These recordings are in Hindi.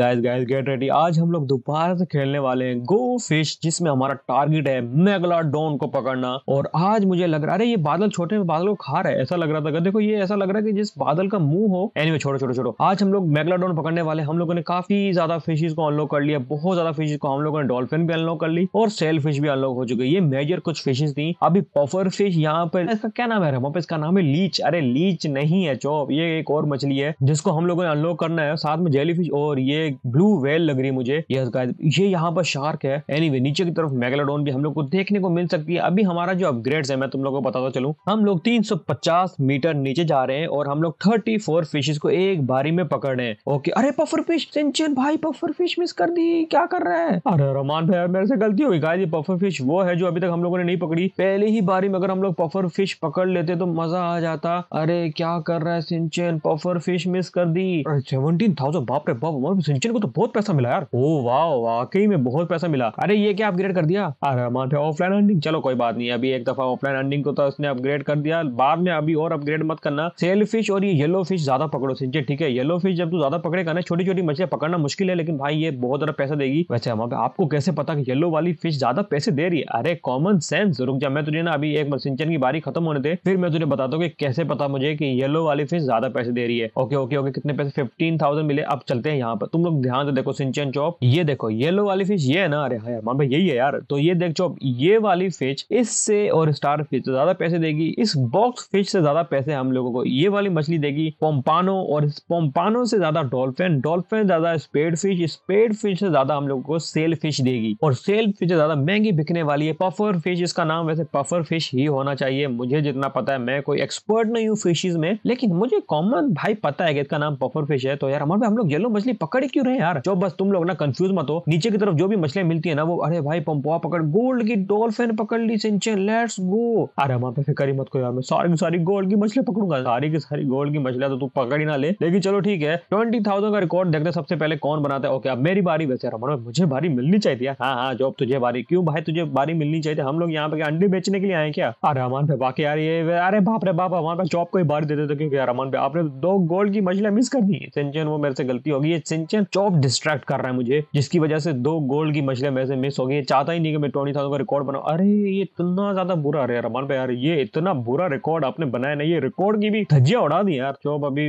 गाइस गाइस गेट रेडी आज हम लोग दोबारा से खेलने वाले हैं गो फिश जिसमें हमारा टारगेट है मेगला डॉन को पकड़ना और आज मुझे लग रहा है अरे ये बादल छोटे बादल को खा रहा है ऐसा लग रहा था देखो ये ऐसा लग रहा है कि जिस बादल का मुंह हो एनीवे छोड़ो छोड़ो छोड़ो आज हम लोग मेगला डॉन पकड़ने वाले हम लोगों ने काफी ज्यादा फिशेज को अनलॉक कर लिया बहुत ज्यादा फिशेज को हम लोगों ने डॉल्फिन भी अनलॉक कर ली और सेल फिश भी अनलॉक हो चुकी है ये मेजर कुछ फिशेज थी अभी पफर फिश यहाँ पर इसका क्या नाम है वहाँ पे इसका नाम है लीच अरे लीच नहीं है चौप ये एक और मछली है जिसको हम लोगों ने अनलॉक करना है साथ में जेली फिश और ये एक ब्लू वेल लग रही है मुझे यस गाइस ये यहाँ पर शार्क है एनीवे anyway, नीचे की तरफ मेगालोडोन भी हम लोग को देखने को मिल सकती है अभी हमारा जो अपग्रेड्स है मैं तुम लोग को बताता चलूँ हम लोग 350 मीटर नीचे जा रहे हैं और हम लोग 34 फिशेस को एक बारी में पकड़ रहे हैं ओके अरे पफर फिश सिंचन भाई पफर फिश मिस कर दी क्या कर रहा है अरे रोमान भाई मेरे से गलती हुई गाइस ये पफर फिश वो है जो अभी तक हम लोगों ने नहीं पकड़ी पहले ही बारी में अगर हम लोग पफर फिश पकड़ लेते तो मजा आ जाता अरे क्या कर रहा है सिंचन पफर फिश मिस कर दी सेवनटीन थाउजेंड बाप रे बाप सिंचन को तो बहुत पैसा मिला यार ओ वाह वाकई में बहुत पैसा मिला अरे ये क्या अपग्रेड कर दिया अरे माथे ऑफलाइन अर्निंग चलो कोई बात नहीं अभी एक दफा ऑफलाइन अर्निंग को तो उसने अपग्रेड कर दिया बाद में अभी और अपग्रेड मत करना सेल फिश और ये येलो फिश ज्यादा पकड़ो सिंचन ठीक है येलो फिश जब तू ज्यादा पकड़ेगा ना छोटी छोटी मछलियां पकड़ना मुश्किल है लेकिन भाई ये बहुत ज्यादा पैसा देगी वैसे हम आपको कैसे पता की येलो वाली फिश ज्यादा पैसे दे रही है अरे कॉमन सेंस रुक जा मैं तुझे ना अभी एक सिंचन की बारी खत्म होने दे फिर मैं तुझे बताता हूँ कैसे पता मुझे की येलो वाली फिश ज्यादा पैसे दे रही है ओके ओके ओके कितने पैसे फिफ्टीन मिले अब चलते हैं यहाँ पर तुम लोग ध्यान से देखो सिंचन चौप ये देखो येलो वाली फिश ये है ना अरे हाँ यार मान भाई यही है यार तो ये देख चौप ये वाली फिश इससे और स्टार फिश से ज्यादा पैसे देगी इस बॉक्स फिश से ज्यादा पैसे हम लोगों को ये वाली मछली देगी पोम्पानो और पोम्पानो से ज्यादा डॉल्फिन डॉल्फिन ज्यादा स्पेड फिश स्पेड फिश से ज्यादा हम लोगों को सेल फिश देगी और सेल फिश से ज्यादा महंगी बिकने वाली है पफर फिश इसका नाम वैसे पफर फिश ही होना चाहिए मुझे जितना पता है मैं कोई एक्सपर्ट नहीं हूँ फिशिज में लेकिन मुझे कॉमन भाई पता है कि इसका नाम पफर फिश है तो यार हमारे हम लोग येलो मछली पकड़ क्यों रहे यार जो बस तुम लोग ना कंफ्यूज मत हो नीचे की तरफ जो भी मछलियां मिलती है ना वो अरे भाई पंपुआ पकड़ गोल्ड की डॉल्फिन पकड़ ली सिंचन लेट्स गो अरे वहां पे फिक्र मत को यार मैं सारी की सारी गोल्ड की मछलियां पकड़ूंगा सारी की सारी गोल्ड की मछलियां तो तू पकड़ ही ना ले लेकिन चलो ठीक है ट्वेंटी थाउजेंड का रिकॉर्ड देखते सबसे पहले कौन बनाता है ओके अब मेरी बारी वैसे रमन मुझे बारी मिलनी चाहिए यार हाँ हाँ जॉब तुझे बारी क्यों भाई तुझे बारी मिलनी चाहिए हम लोग यहाँ पे अंडे बेचने के लिए आए क्या अरे अमान पे बाकी यार ये अरे बाप रे बाप हमारे पास जॉब को ही बारी देते थे क्योंकि अमान पे आपने दो गोल्ड की मछलियां मिस कर दी सिंचन वो मेरे से गलती होगी ये सिंचन एडन चौप डिस्ट्रैक्ट कर रहा है मुझे जिसकी वजह से दो गोल्ड की मछलें में से मिस हो गई चाहता ही नहीं कि मैं ट्वेंटी थाउजेंड का रिकॉर्ड बनाऊ अरे ये इतना ज्यादा बुरा अरे रमान भाई यार ये इतना बुरा रिकॉर्ड आपने बनाया नहीं ये रिकॉर्ड की भी धज्जिया उड़ा दी यार चौब अभी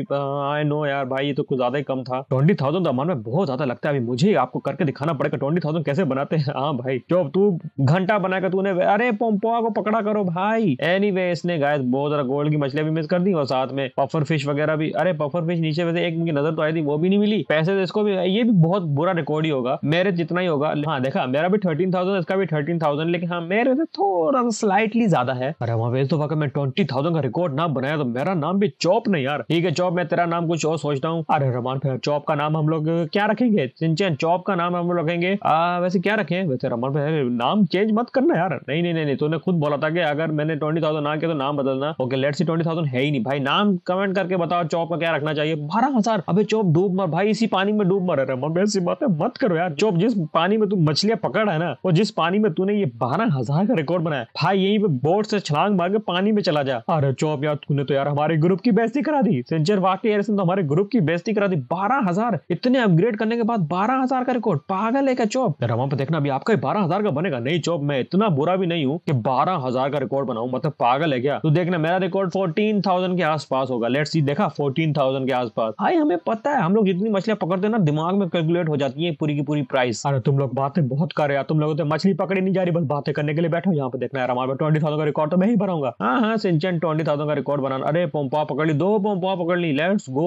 आई नो यार भाई ये तो कुछ ज्यादा ही कम था ट्वेंटी थाउजेंड रमान में बहुत ज्यादा लगता है अभी मुझे आपको करके दिखाना पड़ेगा ट्वेंटी थाउजेंड कैसे बनाते हैं हाँ भाई चौब तू घंटा बनाकर तूने अरे पोम्पोआ को पकड़ा करो भाई एनी anyway, इसने गाय बहुत ज्यादा गोल्ड की मछलियां भी मिस कर दी और साथ में पफर फिश वगैरह भी अरे पफर फिश नीचे वैसे एक मुझे नजर तो आई थी वो भी नहीं मिली पैसे तो इसको भी ये भी बहुत बुरा रिकॉर्ड ही होगा मेरे जितना ही होगा हाँ देखा मेरा भी थर्टीन थाउजेंड इसका भी थर्टीन थाउजेंड लेकिन हाँ मेरे से थोड़ा सा स्लाइटली ज्यादा है अरे हमारे तो मैं ट्वेंटी थाउजेंड का रिकॉर्ड ना बनाया तो मेरा नाम भी चौप नहीं यार ठीक है चौप मैं तेरा नाम कुछ और सोचता हूँ अरे रमान भैया चौप का नाम हम लोग क्या रखेंगे सिंचन चौप का नाम हम लोग रखेंगे वैसे क्या रखें वैसे रमान भैया नाम चेंज मत करना यार नहीं नहीं नहीं, नहीं तूने खुद बोला था कि अगर मैंने ट्वेंटी थाउजेंड ना किया तो नाम बदलना okay let see twenty thousand है ही नहीं भाई नाम कमेंट करके बताओ चौप का क्या रखना चाहिए बारह हजार अभी चौप डूब मर भाई इसी पानी में डूब डूब मर रहा मम्मी ऐसी बात है मत करो यार जो जिस पानी में तू मछलियां पकड़ है ना और जिस पानी में तूने ये बारह हजार का रिकॉर्ड बनाया भाई यही पे बोर्ड से छलांग मार के पानी में चला जा अरे चौप यार तूने तो यार हमारे ग्रुप की बेस्ती करा दी सेंचर वाकई यार तो हमारे ग्रुप की बेस्ती करा दी बारह हजार इतने अपग्रेड करने के बाद बारह हजार का रिकॉर्ड पागल है क्या चौप तो रमा पे देखना अभी आपका बारह हजार का बनेगा नहीं चौप मैं इतना बुरा भी नहीं हूँ की बारह हजार का रिकॉर्ड बनाऊ मतलब पागल है क्या तू तो देखना मेरा रिकॉर्ड फोर्टीन थाउजेंड के आसपास होगा लेट सी देखा फोर्टीन थाउजेंड के आसपास भाई हमें पता है हम लोग जितनी मछलियां पकड़ते ना दिमाग में कैलकुलेट हो जाती है पूरी की पूरी प्राइस अरे तुम लोग बातें बहुत कर रहे हो तुम लोगों तो मछली पकड़ी नहीं जा रही बस बातें करने के लिए बैठो यहाँ पे देखना यार हमारे ट्वेंटी थाउजेंड का रिकॉर्ड तो मैं ही भरूंगा हाँ हाँ सिंचन ट्वेंटी थाउजेंड का रिकॉर्ड बनाना अरे पोम्पा पकड़ ली दो पोम्पा पकड़ ली लेट्स गो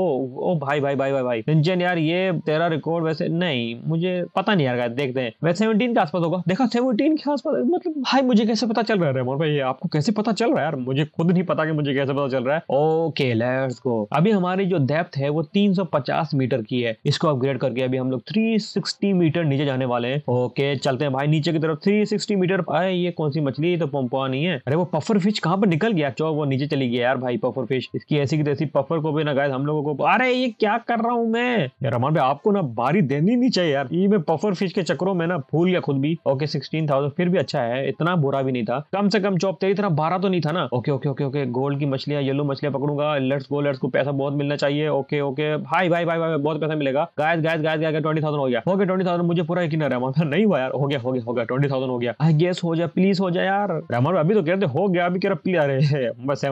ओ भाई भाई भाई भाई भाई सिंचन यार ये तेरा रिकॉर्ड वैसे नहीं मुझे पता नहीं यार देखते हैं वैसे सेवनटीन के आसपास होगा देखा सेवनटीन के आसपास मतलब भाई मुझे कैसे पता चल रहा है रेमोन भाई आपको कैसे पता चल रहा है यार मुझे खुद नहीं पता कि मुझे कैसे पता चल रहा है ओके लेट्स गो अभी हमारी जो डेप्थ है वो 350 मीटर की है इसको अपग्रेड कंप्लीट करके अभी हम लोग 360 मीटर नीचे जाने वाले हैं ओके चलते हैं भाई नीचे की तरफ 360 मीटर आए ये कौन सी मछली तो पंपवा नहीं है अरे वो पफर फिश कहाँ पर निकल गया चौक वो नीचे चली गया यार भाई पफर फिश इसकी ऐसी की तैसी पफर को भी ना गाय हम लोगों को अरे ये क्या कर रहा हूँ मैं यार रमान भाई आपको ना बारी देनी नहीं चाहिए यार ये मैं पफर फिश के चक्रो में ना फूल गया खुद भी ओके सिक्सटीन थाउजेंड फिर भी अच्छा है इतना बुरा भी नहीं था कम से कम चौक तेरी तरह बारह तो नहीं था ना okay okay okay okay gold की मछलियां येलो मछलियां पकड़ूंगा लेट्स गो लेट्स को पैसा बहुत मिलना चाहिए ओके ओके भाई भाई भाई भाई बहुत पैसा मिलेगा guys guys guys guys thousand हो गया हो गया थाउजेंड मुझे पूरा यकीन है रहमान नहीं हुआ यार हो गया हो गया हो गया ट्वेंटी थाउजेंड हो गया आई गेस हो जाए प्लीज हो जाए यार रहमान अभी तो कह रहे हो गया अभी कह रहा प्लीज अरे बस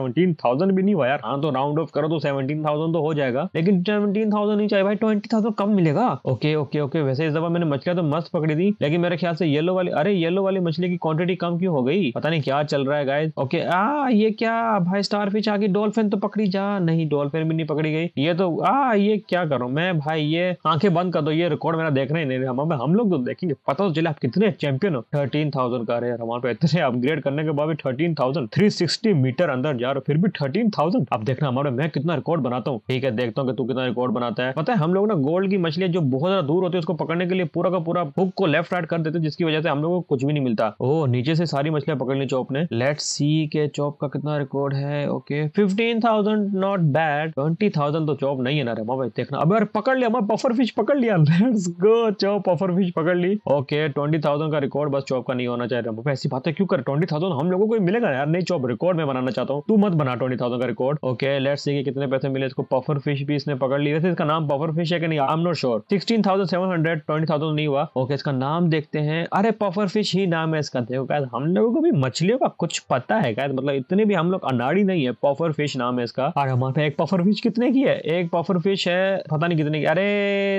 थाउजेंड भी नहीं हुआ यार हाँ तो राउंड ऑफ करो तो थाउजेंड तो हो जाएगा लेकिन थाउजेंड नहीं चाहिए भाई ट्वेंटी थाउजेंड कम मिलेगा ओके ओके ओके वैसे इस दफा मैंने मछलियां तो मस्त पकड़ी थी लेकिन मेरे ख्याल से येलो वाली अरे येलो वाली मछली की क्वांटिटी कम क्यों हो गई पता नहीं क्या चल रहा है गाइस ओके आ ये क्या भाई स्टार फिश आ गई डॉल्फिन तो पकड़ी जा नहीं डॉल्फिन भी नहीं पकड़ी गई ये तो आ ये क्या करो मैं भाई ये आंखें बंद कर दो ये रिकॉर्ड मेरा देखना ही नहीं हमारे हम लोग तो देखेंगे पता तो चले आप कितने चैंपियन हो थर्टीन थाउजेंड का रहे हमारे पे इतने अपग्रेड करने के बाद भी thirteen thousand three sixty meter अंदर जा रहे फिर भी थर्टीन थाउजेंड अब देखना हमारे मैं कितना रिकॉर्ड बनाता हूँ ठीक है देखता हूँ कि तू कितना रिकॉर्ड बनाता है पता है हम लोग ना गोल्ड की मछलियाँ जो बहुत ज्यादा दूर होती है उसको पकड़ने के लिए पूरा का पूरा हुक को लेफ्ट राइट कर देते जिसकी वजह से हम लोग को कुछ भी नहीं मिलता ओ नीचे से सारी मछलियाँ पकड़ ली चौप ने लेट सी के चौप का कितना रिकॉर्ड है okay fifteen thousand not bad twenty thousand तो चौप नहीं है ना रे देखना अब यार पकड़ लिया हमारे बफर फिश पकड़ लिया लेट्स गो चो पफर फिश पकड़ ली ओके ट्वेंटी थाउजेंड का रिकॉर्ड बस चौप का नहीं होना चाहिए रंबो ऐसी बातें क्यों कर ट्वेंटी थाउजेंड हम लोगों को मिलेगा यार नहीं चौप रिकॉर्ड में बनाना चाहता हूँ तू मत बना ट्वेंटी थाउजेंड का रिकॉर्ड ओके लेट्स सी कितने पैसे मिले इसको पफर फिश भी इसने पकड़ ली वैसे इसका नाम पफर फिश है कि नहीं I am not sure sixteen thousand seven hundred twenty thousand नहीं हुआ ओके इसका नाम देखते हैं अरे पफर फिश ही नाम है इसका देखो कैद हम लोगों को भी मछलियों का कुछ पता है कैद मतलब इतने भी हम लोग अनाड़ी नहीं है पफर फिश नाम है इसका और हमारे एक पफर फिश कितने की है एक पफर फिश है पता नहीं कितने की अरे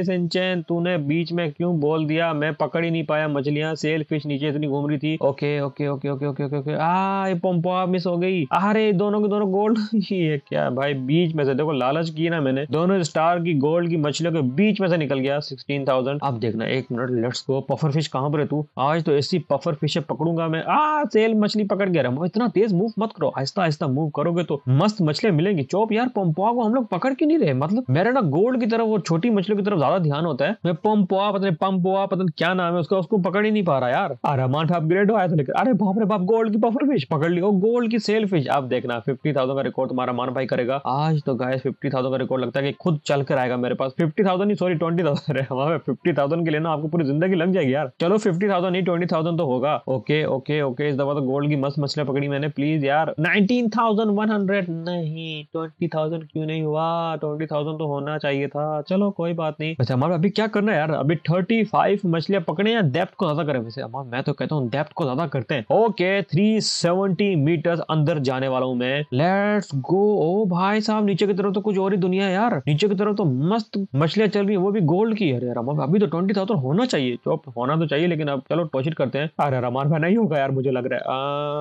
सिंचन तूने बीच में क्यों बोल दिया मैं पकड़ ही नहीं पाया मछलियां सेल फिश नीचे इतनी घूम रही थी okay okay okay okay okay okay okay आ पंपा मिस हो गई अरे दोनों के दोनों गोल्ड ये क्या भाई बीच में से देखो लालच की ना मैंने दोनों स्टार की गोल्ड की मछलियों के बीच में से निकल गया सिक्सटीन थाउजेंड अब देखना एक minute let's go puffer fish कहाँ पर है तू आज तो ऐसी पफर फिश पकड़ूंगा मैं आ सेल मछली पकड़ गया इतना तेज मूव मत करो आहिस्ता आहिस्ता मूव करोगे तो मस्त मछलियां मिलेंगी चौप यार पंपा को हम लोग पकड़ क्यों नहीं रहे मतलब मेरा ना गोल्ड की तरफ वो छोटी मछलियों की तरफ तरफ ज्यादा ध्यान होता है मैं पम्पोआ पता नहीं पम्पोआ पता नहीं क्या नाम है उसका उसको पकड़ ही नहीं पा रहा यार अरे अरमान अपग्रेड हो आया था लेकिन अरे बाप रे बाप गोल्ड की पफर फिश पकड़ लियो गोल्ड की सेल फिश आप देखना फिफ्टी थाउजेंड का रिकॉर्ड तुम्हारा मान भाई करेगा आज तो गाय फिफ्टी थाउजेंड का रिकॉर्ड लगता है कि खुद चल कर आएगा मेरे पास fifty thousand sorry twenty thousand है फिफ्टी थाउजेंड के लिए ना आपको पूरी जिंदगी लग जाएगी यार चलो फिफ्टी थाउजेंड नहीं ट्वेंटी थाउजेंड तो होगा ओके ओके ओके इस दफा तो गोल्ड की मस्त मछलियां पकड़ी मैंने प्लीज यार नाइनटीन थाउजेंड वन हंड्रेड नहीं ट्वेंटी थाउजेंड क्यों नहीं हुआ ट्वेंटी थाउजेंड तो होना चाहिए था चलो कोई बात नहीं नहीं अच्छा हमारे अभी क्या करना है यार अभी थर्टी फाइव मछलियां पकड़े या डेप्थ को ज्यादा करें वैसे हमारे मैं तो कहता हूँ डेप्थ को ज्यादा करते हैं ओके थ्री सेवेंटी मीटर अंदर जाने वाला हूँ मैं लेट्स गो ओ भाई साहब नीचे की तरफ तो कुछ और ही दुनिया है यार नीचे की तरफ तो मस्त मछलियां चल रही है वो भी गोल्ड की है यार हमारे अभी तो ट्वेंटी थाउजेंड होना चाहिए जो होना तो चाहिए लेकिन अब चलो कोशिश करते हैं अरे रमान भाई नहीं होगा यार मुझे लग रहा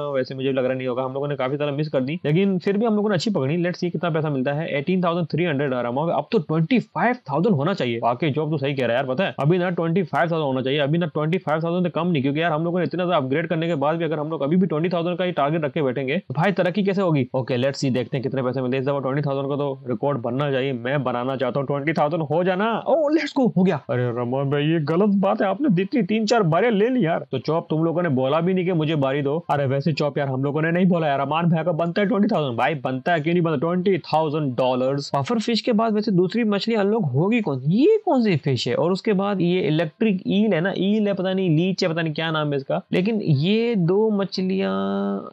है वैसे मुझे लग रहा नहीं होगा हम लोगों ने काफी सारा मिस कर दी लेकिन फिर भी हम लोगों ने अच्छी पकड़ी लेट्स सी कितना पैसा मिलता है एटीन थाउजेंड थ्री हंड्रेड अब तो ट्वेंटी फाइव थाउजेंड होना चाहिए चाहिए बाकी जॉब तो सही कह रहा है यार पता है अभी ना ट्वेंटी फाइव थाउजेंड होना चाहिए अभी ना ट्वेंटी फाइव थाउजेंड कम नहीं क्योंकि यार हम लोगों ने इतना ज्यादा अपग्रेड करने के बाद भी अगर हम लोग अभी भी ट्वेंटी थाउजेंड का ही टारगेट रखे बैठेंगे तो भाई तरक्की कैसे होगी ओके लेट्स सी देखते हैं कितने पैसे मिले इस दफा ट्वेंटी थाउजेंड का तो रिकॉर्ड बनना चाहिए मैं बनाना चाहता हूँ ट्वेंटी थाउजेंड हो जाना ओ लेट्स गो हो गया अरे रमन भाई ये गलत बात है आपने जितनी तीन चार बारे ले ली यार तो चॉप तुम लोगों ने बोला भी नहीं कि मुझे बारी दो अरे वैसे चॉप यार हम लोगों ने नहीं बोला यार अमान भाई का बनता है ट्वेंटी थाउजेंड भाई बनता है क्यों नहीं बनता twenty thousand dollar puffer fish के बाद वैसे दूसरी मछली अनलॉक होगी कौन ये ये कौन सी फिश है और उसके बाद ये इलेक्ट्रिक ईल है ना ईल है पता नहीं लीच है पता नहीं क्या नाम है इसका लेकिन ये दो मछलियां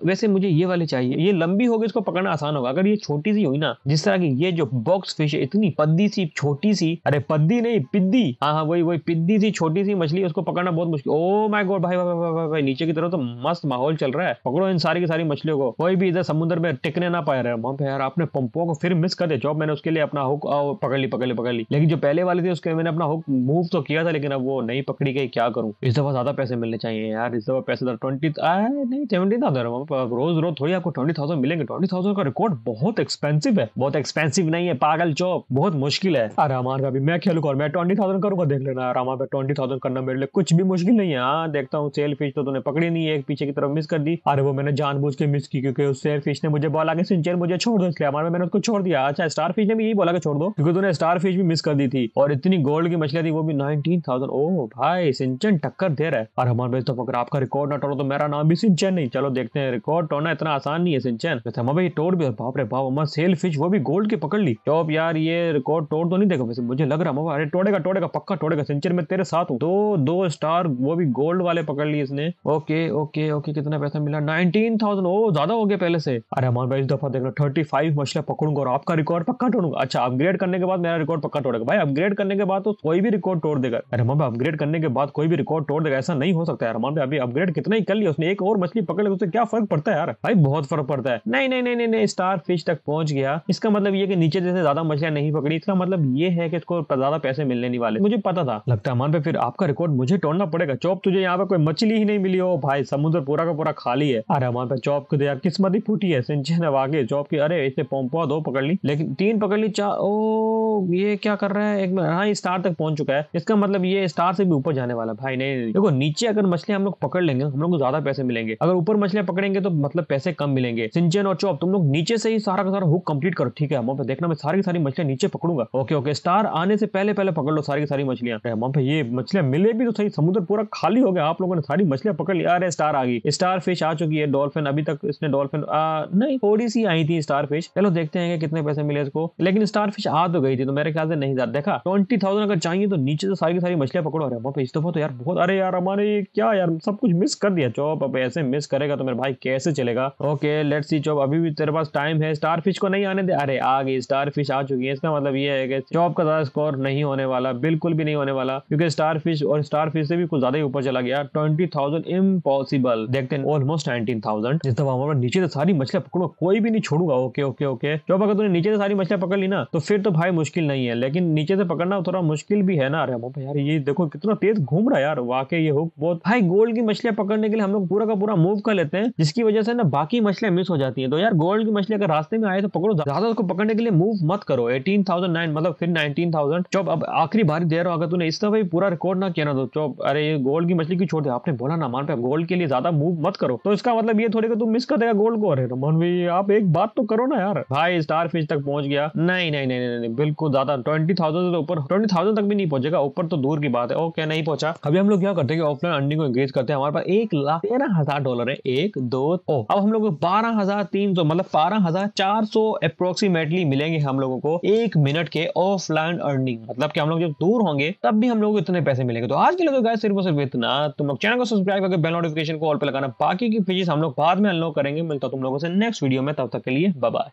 वैसे मुझे ये वाले चाहिए ये लंबी होगी इसको पकड़ना आसान होगा अगर ये छोटी सी हुई ना जिस तरह की ये जो बॉक्स फिश है इतनी पद्दी सी छोटी सी अरे पद्दी नहीं पिद्दी हाँ हाँ वही वही पिद्दी सी छोटी सी मछली उसको पकड़ना बहुत मुश्किल ओ माई गोड भाई भाई, भाई भाई नीचे की तरफ तो मस्त माहौल चल रहा है पकड़ो इन सारी की सारी मछलियों को कोई भी इधर समुद्र में टिकने ना पाया रहे यार आपने पंपों को फिर मिस कर दिया जॉब मैंने उसके लिए अपना हुक पकड़ ली पकड़ ली पकड़ ली लेकिन जो पहले वाले वाली थी उसके मैंने अपना हुक मूव तो किया था लेकिन अब वो नहीं पकड़ी गई क्या करूँ इस दफ़ा ज़्यादा पैसे मिलने चाहिए यार इस दफ़ा पैसे ट्वेंटी तो नहीं सेवेंटी थाउजेंड रोज रोज थोड़ी आपको ट्वेंटी थाउजेंड मिलेंगे ट्वेंटी थाउजेंड का रिकॉर्ड बहुत एक्सपेंसिव है बहुत एक्सपेंसिव नहीं है पागल चौक बहुत मुश्किल है रामान का भी मैं खेलूंगा और मैं ट्वेंटी थाउजेंड करूंगा देख लेना रामा पे ट्वेंटी थाउजेंड करना मेरे लिए कुछ भी मुश्किल नहीं है हाँ, देखता हूँ सेल फिश तो तुमने पकड़ी नहीं है एक पीछे की तरफ मिस कर दी अरे वो मैंने जानबूझ के मिस की क्योंकि उस सेल फिश ने मुझे बॉल आगे सिंचर मुझे छोड़ दो इसलिए हमारे मैंने उसको छोड़ दिया अच्छा स्टार फिश ने भी यही बोला कि छोड़ दो क्योंकि तुमने स्टार फिश भी मिस कर दी थी और और इतनी गोल्ड की मछलियां थी वो भी नाइनटीन थाउजेंड ओ भाई सिंचन टक्कर दे रहा है और हमारे भाई तो अगर आपका रिकॉर्ड ना तोड़ो तो मेरा नाम भी सिंचन नहीं चलो देखते हैं रिकॉर्ड तोड़ना इतना आसान नहीं है सिंचन तो हमारे भाई तोड़ भी बाप रे बाप हमारा सेल फिश वो भी गोल्ड की पकड़ ली टॉप यार ये रिकॉर्ड तोड़ तो नहीं देखो वैसे मुझे लग रहा हमारा अरे तोड़ेगा तोड़ेगा पक्का तोड़ेगा सिंचन में तेरे साथ हूँ दो दो स्टार वो भी गोल्ड वाले पकड़ लिए इसने ओके ओके ओके कितना पैसा मिला नाइनटीन थाउजेंड ओ ज्यादा हो गया पहले से अरे हमारे भाई इस दफा देखना थर्टी फाइव मछलियां पकड़ूंगा और आपका रिकॉर्ड पक्का तोड़ूंगा अच्छा अपग्रेड करने के बाद मेरा रिकॉर्ड पक्का तोड़ेगा भाई अपग्रेड अपग्रेड करने के बाद तो कोई भी रिकॉर्ड तोड़ देगा अरे भाई अपग्रेड करने के बाद कोई भी रिकॉर्ड तोड़ देगा ऐसा नहीं हो सकता है यार भाई अभी अपग्रेड कितना ही कर लिया उसने एक और मछली पकड़ लिया उससे क्या फर्क पड़ता है यार भाई बहुत फर्क पड़ता है नहीं नहीं नहीं नहीं स्टार फिश तक पहुंच गया इसका मतलब ये कि नीचे जैसे ज्यादा मछलियां नहीं पकड़ी इसका मतलब ये है कि इसको ज्यादा पैसे मिलने नहीं वाले मुझे पता था लगता है मान भाई फिर आपका रिकॉर्ड मुझे तोड़ना पड़ेगा चौप तुझे यहाँ पे कोई मछली ही नहीं मिली हो भाई समुद्र पूरा का पूरा खाली है अरे हमारे भाई चौप को तो दिया किस्मत ही फूटी है सिंचन अब आगे चौप की अरे इसे पोम्पा दो पकड़ ली लेकिन तीन पकड़ ली चार ओ ये क्या कर रहा है एक में हाँ ये स्टार तक पहुंच चुका है इसका मतलब ये स्टार से भी ऊपर जाने वाला भाई नहीं, नहीं देखो नीचे अगर मछलियां हम लोग पकड़ लेंगे हम लोग को ज्यादा पैसे मिलेंगे अगर ऊपर मछलियां पकड़ेंगे तो मतलब पैसे कम मिलेंगे सिंचन और चौप तुम लोग नीचे से ही सारा का सारा हुक कंप्लीट करो ठीक है हम पे देखना मैं सारी की सारी मछलियां नीचे पकड़ूंगा ओके ओके स्टार आने से पहले पहले पकड़ लो सारी की सारी मछलियां हम पे ये मछलियां मिले भी तो सही समुद्र पूरा खाली हो गया आप लोगों ने सारी मछलियां पकड़ लिया अरे स्टार आ गई स्टार फिश आ चुकी है डॉल्फिन अभी तक इसने डॉल्फिन नहीं थोड़ी सी आई थी स्टार फिश चलो देखते हैं कितने पैसे मिले इसको लेकिन स्टार फिश आ तो गई थी तो मेरे ख्याल से नहीं देखा ट्वेंटी थाउजेंड अगर चाहिए तो नीचे से सारी की सारी मछलियाँ पकड़ो अरे पे इस दफ़ा तो यार बहुत अरे यार हमारे क्या यार सब कुछ मिस कर दिया चौप अब ऐसे मिस करेगा तो मेरे भाई कैसे चलेगा ओके लेट्स सी चौप अभी भी तेरे पास टाइम है स्टार फिश को नहीं आने दे अरे आ गई स्टार फिश आ चुकी है इसका मतलब ये है कि चौप का ज़्यादा स्कोर नहीं होने वाला बिल्कुल भी नहीं होने वाला क्योंकि स्टार फिश और स्टार फिश से भी कुछ ज़्यादा ही ऊपर चला गया ट्वेंटी थाउजेंड इम्पॉसिबल देखते हैं ऑलमोस्ट नाइनटीन थाउजेंड इस दफ़ा हमारे नीचे से सारी मछलियाँ पकड़ो कोई भी नहीं छोड़ूगा ओके ओके ओके चौप अगर तुमने नीचे से सारी मछलियाँ पकड़ ली ना तो फिर तो भाई मुश्किल नहीं है लेकिन नीचे से पकड़ पकड़ना थोड़ा मुश्किल भी है ना अरे बाबा यार ये देखो कितना तेज घूम रहा है यार वाकई ये हुक बहुत भाई गोल्ड की मछलियां पकड़ने के लिए हम लोग पूरा का पूरा मूव कर लेते हैं जिसकी वजह से ना बाकी मछलियां मिस हो जाती है तो यार गोल्ड की मछली अगर रास्ते में आए तो पकड़ो ज्यादा उसको पकड़ने के लिए मूव मत करो एटीन मतलब फिर नाइनटीन थाउजेंड अब आखिरी भारी दे रहा हूँ अगर तूने इस तरह पूरा रिकॉर्ड ना किया ना तो चौब अरे ये गोल्ड की मछली की छोड़ दिया आपने बोला ना मान पे गोल्ड के लिए ज्यादा मूव मत करो तो इसका मतलब ये थोड़ी तुम मिस कर देगा गोल्ड को अरे रमन भाई आप एक बात तो करो ना यार भाई स्टार फिश तक पहुंच गया नहीं नहीं नहीं नहीं बिल्कुल ज्यादा ट्वेंटी थाउजेंड से तो ऊपर ऊपर ट्वेंटी थाउजेंड तक भी नहीं पहुंचेगा ऊपर तो दूर की बात है ओके नहीं पहुंचा अभी हम लोग क्या करते हैं ऑफलाइन अर्निंग को एंगेज करते हैं हमारे पास एक लाख तेरह हजार डॉलर है एक दो ओ अब हम लोग बारह हजार तीन सौ मतलब बारह हजार चार सौ अप्रोक्सीमेटली मिलेंगे हम लोगों को एक मिनट के ऑफलाइन अर्निंग मतलब कि हम लोग जब दूर होंगे तब भी हम लोग इतने पैसे मिलेंगे तो आज के लोग तो गाय सिर्फ और सिर्फ इतना तुम लोग चैनल को सब्सक्राइब करके बेल नोटिफिकेशन को ऑल पर लगाना बाकी की फीस हम लोग बाद में अनलॉक करेंगे मिलता तुम लोगों से नेक्स्ट वीडियो में तब तक के लिए बाय